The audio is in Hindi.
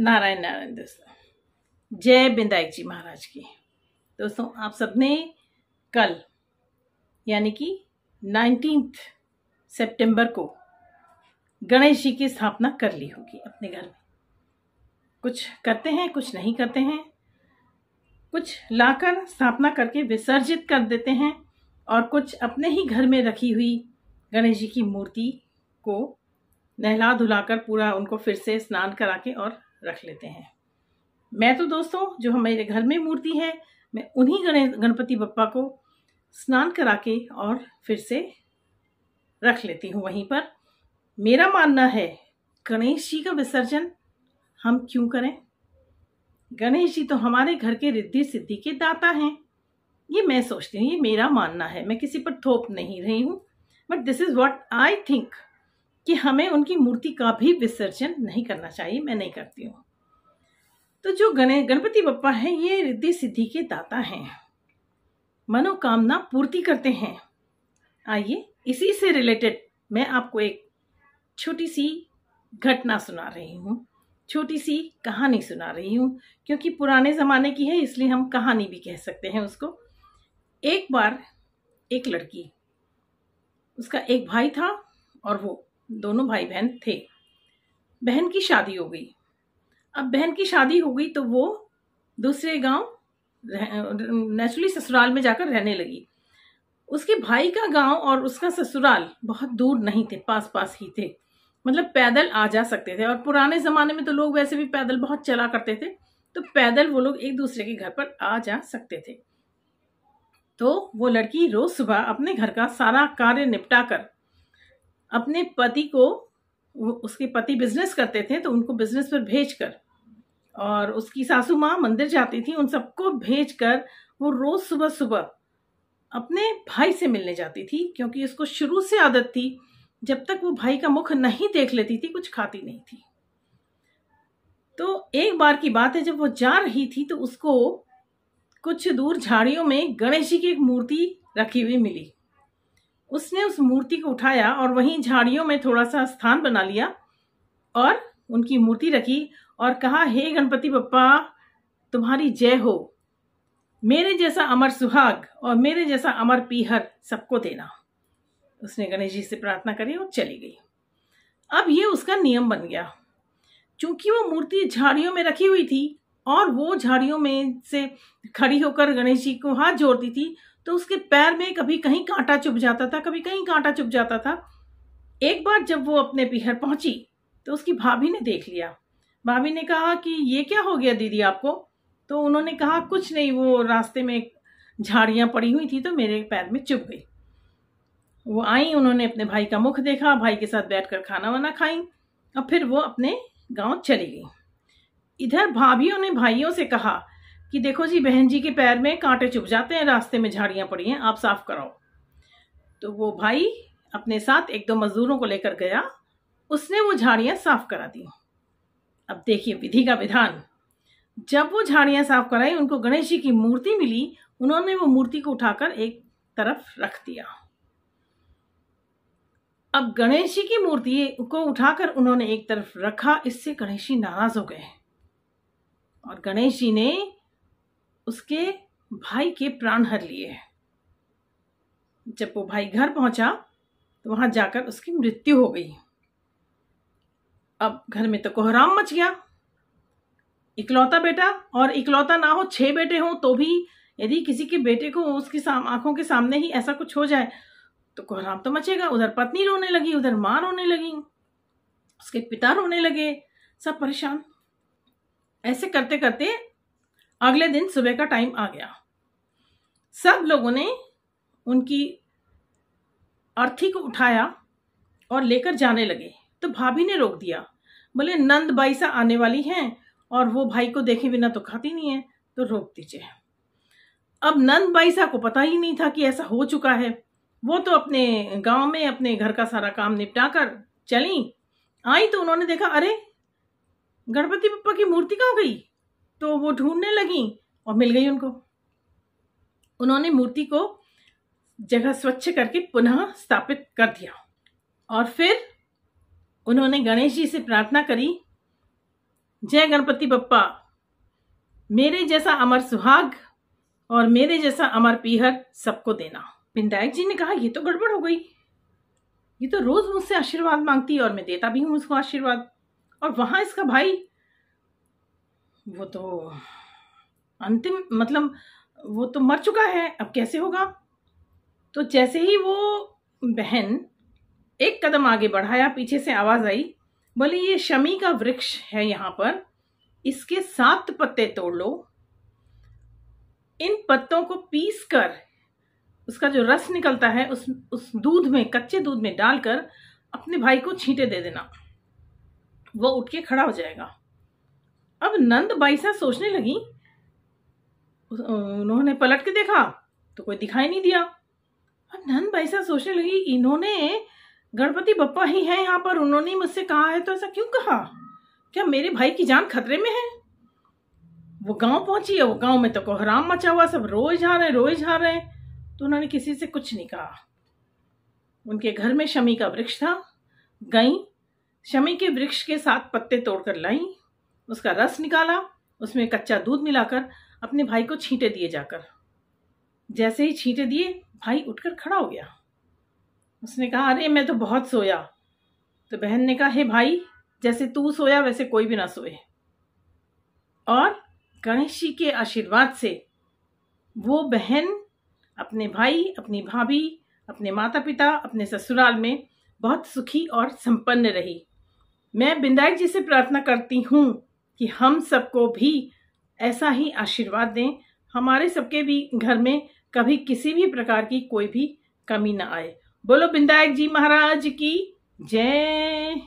नारायण नारायण दोस्तों जय बिंदायक जी महाराज की दोस्तों आप सबने कल यानी कि नाइनटीन सितंबर को गणेश जी की स्थापना कर ली होगी अपने घर में कुछ करते हैं कुछ नहीं करते हैं कुछ लाकर स्थापना करके विसर्जित कर देते हैं और कुछ अपने ही घर में रखी हुई गणेश जी की मूर्ति को नहला धुलाकर पूरा उनको फिर से स्नान करा के और रख लेते हैं मैं तो दोस्तों जो हमारे घर में मूर्ति है मैं उन्हीं गणेश गणपति बप्पा को स्नान करा के और फिर से रख लेती हूँ वहीं पर मेरा मानना है गणेश जी का विसर्जन हम क्यों करें गणेश जी तो हमारे घर के रिद्धि सिद्धि के दाता हैं ये मैं सोचती हूँ ये मेरा मानना है मैं किसी पर थोप नहीं रही हूँ but this is what I think कि हमें उनकी मूर्ति का भी विसर्जन नहीं करना चाहिए मैं नहीं करती हूँ तो जो गणे गणपति बप्पा हैं ये रिद्धि सिद्धि के दाता हैं मनोकामना पूर्ति करते हैं आइए इसी से रिलेटेड मैं आपको एक छोटी सी घटना सुना रही हूँ छोटी सी कहानी सुना रही हूँ क्योंकि पुराने ज़माने की है इसलिए हम कहानी भी कह सकते हैं उसको एक बार एक लड़की उसका एक भाई था और वो दोनों भाई बहन थे बहन की शादी हो गई अब बहन की शादी हो गई तो वो दूसरे गांव नेचुरली ससुराल में जाकर रहने लगी उसके भाई का गांव और उसका ससुराल बहुत दूर नहीं थे पास पास ही थे मतलब पैदल आ जा सकते थे और पुराने ज़माने में तो लोग वैसे भी पैदल बहुत चला करते थे तो पैदल वो लोग एक दूसरे के घर पर आ जा सकते थे तो वो लड़की रोज़ सुबह अपने घर का सारा कार्य निपटा कर अपने पति को उसके पति बिजनेस करते थे तो उनको बिजनेस पर भेज कर और उसकी सासू माँ मंदिर जाती थी उन सबको भेज कर वो रोज़ सुबह सुबह अपने भाई से मिलने जाती थी क्योंकि उसको शुरू से आदत थी जब तक वो भाई का मुख नहीं देख लेती थी कुछ खाती नहीं थी तो एक बार की बात है जब वो जा रही थी तो उसको कुछ दूर झाड़ियों में गणेश जी की एक मूर्ति रखी हुई मिली उसने उस मूर्ति को उठाया और वहीं झाड़ियों में थोड़ा सा स्थान बना लिया और उनकी मूर्ति रखी और कहा हे गणपति पप्पा तुम्हारी जय हो मेरे जैसा अमर सुहाग और मेरे जैसा अमर पीहर सबको देना उसने गणेश जी से प्रार्थना करी और चली गई अब ये उसका नियम बन गया क्योंकि वो मूर्ति झाड़ियों में रखी हुई थी और वो झाड़ियों में से खड़ी होकर गणेश जी को हाथ जोड़ती थी तो उसके पैर में कभी कहीं कांटा चुभ जाता था कभी कहीं कांटा चुभ जाता था एक बार जब वो अपने पिहर पहुंची तो उसकी भाभी ने देख लिया भाभी ने कहा कि ये क्या हो गया दीदी आपको तो उन्होंने कहा कुछ नहीं वो रास्ते में झाड़ियाँ पड़ी हुई थी तो मेरे पैर में चुभ गई वो आई उन्होंने अपने भाई का मुख देखा भाई के साथ बैठकर खाना वाना खाई और फिर वो अपने गांव चली गई इधर भाभीियों ने भाइयों से कहा कि देखो जी बहन जी के पैर में कांटे चुभ जाते हैं रास्ते में झाड़ियाँ पड़ी हैं आप साफ कराओ तो वो भाई अपने साथ एक दो मजदूरों को लेकर गया उसने वो झाड़ियाँ साफ करा दी अब देखिए विधि का विधान जब वो झाड़ियाँ साफ कराई उनको गणेश जी की मूर्ति मिली उन्होंने वो मूर्ति को उठाकर एक तरफ रख दिया अब गणेश जी की मूर्ति को उठाकर उन्होंने एक तरफ रखा इससे गणेश जी नाराज हो गए और गणेश जी ने उसके भाई के प्राण हर लिए जब वो भाई घर पहुंचा तो वहां जाकर उसकी मृत्यु हो गई अब घर में तो कोहराम मच गया इकलौता बेटा और इकलौता ना हो छह बेटे हों तो भी यदि किसी के बेटे को उसकी आंखों के सामने ही ऐसा कुछ हो जाए तो कोहराम तो मचेगा उधर पत्नी रोने लगी उधर माँ रोने लगी उसके पिता रोने लगे सब परेशान ऐसे करते करते अगले दिन सुबह का टाइम आ गया सब लोगों ने उनकी अर्थी को उठाया और लेकर जाने लगे तो भाभी ने रोक दिया बोले नंद भाई सा आने वाली हैं और वो भाई को देखे बिना तो खाती नहीं है तो रोक दीजिए अब नंद भाई सा को पता ही नहीं था कि ऐसा हो चुका है वो तो अपने गांव में अपने घर का सारा काम निपटा कर चली आई तो उन्होंने देखा अरे गणपति पप्पा की मूर्ति कहाँ गई तो वो ढूंढने लगी और मिल गई उनको उन्होंने मूर्ति को जगह स्वच्छ करके पुनः स्थापित कर दिया और फिर उन्होंने गणेश जी से प्रार्थना करी जय गणपति पप्पा मेरे जैसा अमर सुहाग और मेरे जैसा अमर पीहर सबको देना पिंडायक जी ने कहा ये तो गड़बड़ हो गई ये तो रोज मुझसे आशीर्वाद मांगती है और मैं देता भी हूँ उसको आशीर्वाद और वहाँ इसका भाई वो तो अंतिम मतलब वो तो मर चुका है अब कैसे होगा तो जैसे ही वो बहन एक कदम आगे बढ़ाया पीछे से आवाज़ आई बोले ये शमी का वृक्ष है यहाँ पर इसके सात पत्ते तोड़ लो इन पत्तों को पीस कर उसका जो रस निकलता है उस उस दूध में कच्चे दूध में डालकर अपने भाई को छींटे दे देना वह उठ के खड़ा हो जाएगा अब नंद बाईसा सोचने लगी उन्होंने पलट के देखा तो कोई दिखाई नहीं दिया अब नंद बाईसा सोचने लगी इन्होंने गणपति बप्पा ही हैं यहाँ पर उन्होंने मुझसे कहा है तो ऐसा क्यों कहा क्या मेरे भाई की जान खतरे में है वो गांव पहुंची है वो गांव में तो कोहराम मचा हुआ सब रोए जा रहे रोए जा रहे तो उन्होंने किसी से कुछ नहीं कहा उनके घर में शमी का वृक्ष था गई शमी के वृक्ष के साथ पत्ते तोड़कर लाई उसका रस निकाला उसमें कच्चा दूध मिलाकर अपने भाई को छींटे दिए जाकर जैसे ही छींटे दिए भाई उठकर खड़ा हो गया उसने कहा अरे मैं तो बहुत सोया तो बहन ने कहा हे भाई जैसे तू सोया वैसे कोई भी ना सोए और गणेश जी के आशीर्वाद से वो बहन अपने भाई अपनी भाभी अपने माता पिता अपने ससुराल में बहुत सुखी और संपन्न रही मैं बिंदाई जी से प्रार्थना करती हूँ कि हम सबको भी ऐसा ही आशीर्वाद दें हमारे सबके भी घर में कभी किसी भी प्रकार की कोई भी कमी ना आए बोलो बिंदायक जी महाराज की जय